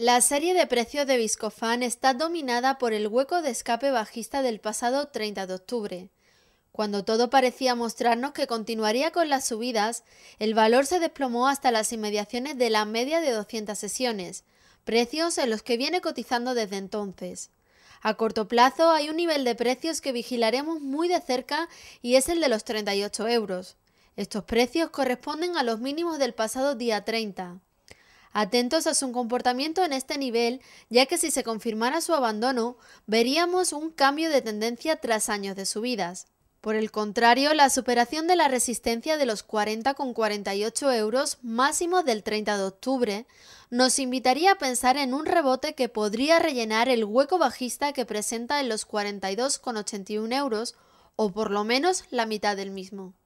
La serie de precios de Biscofan está dominada por el hueco de escape bajista del pasado 30 de octubre. Cuando todo parecía mostrarnos que continuaría con las subidas, el valor se desplomó hasta las inmediaciones de la media de 200 sesiones, precios en los que viene cotizando desde entonces. A corto plazo hay un nivel de precios que vigilaremos muy de cerca y es el de los 38 euros. Estos precios corresponden a los mínimos del pasado día 30. Atentos a su comportamiento en este nivel, ya que si se confirmara su abandono, veríamos un cambio de tendencia tras años de subidas. Por el contrario, la superación de la resistencia de los 40,48 euros máximo del 30 de octubre nos invitaría a pensar en un rebote que podría rellenar el hueco bajista que presenta en los 42,81 euros o por lo menos la mitad del mismo.